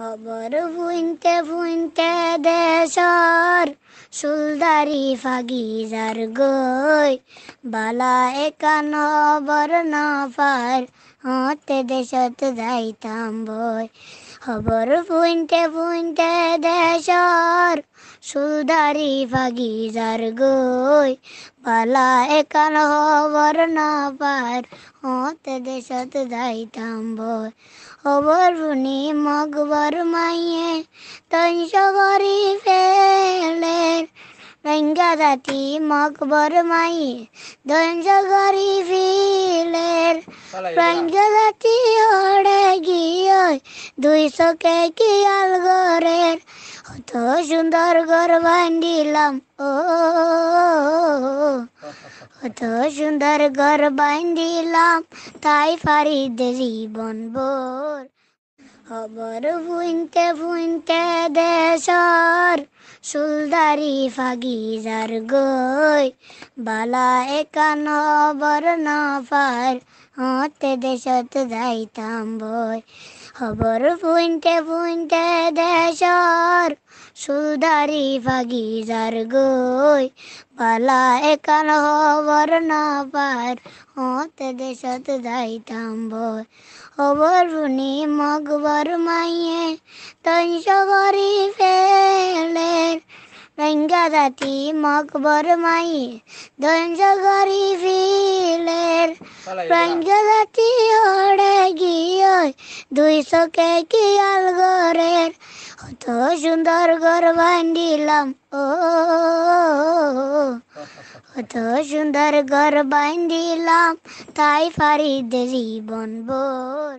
خبر فنت فنت دا صار সুলদারি ফাগিজার গই বালা একান হবর না পার হতে দেশত যাইতাম বই খবর পুইনতে পুইনতে দেশর সুলদারি ফাগিজার গই বালা একান হবর না পার হতে দেশত যাইতাম বই খবর শুনি মগবর মাইয়ে তৈশ গরি রোহিঙ্গা জাতি মকবর মাই ধৈর্য করি ফিলের রোহিঙ্গা জাতি হড়ে গিয়ে দুই চোখে কি আলগরের কত সুন্দর ঘর বান্ধিলাম ও কত সুন্দর ঘর বান্ধিলাম তাই পারি জীবন বোর খবর ভুইনতে ফুনতে দেশর সুলদারি যার গই বালা একান হবর না পার হতে দেশত যাইতাম বই খবর পুইনতে পুইনতে দেশর সুলদারি যার গই বালা একান হবর না পার হতে দেশত যাইতাম বই খবর শুনি মগবর মাইয়ে তৈশ গরিফে রঙ্গা দাতি মক বর মাই দঞ্জ গরি ভিলের রঙ্গা দাতি ওড়ে গিয়ে দুই সকে কি আলগরের অত সুন্দর ঘর বান্ধিলাম ও অত সুন্দর ঘর বান্ধিলাম তাই ফারি দেরি বনবোর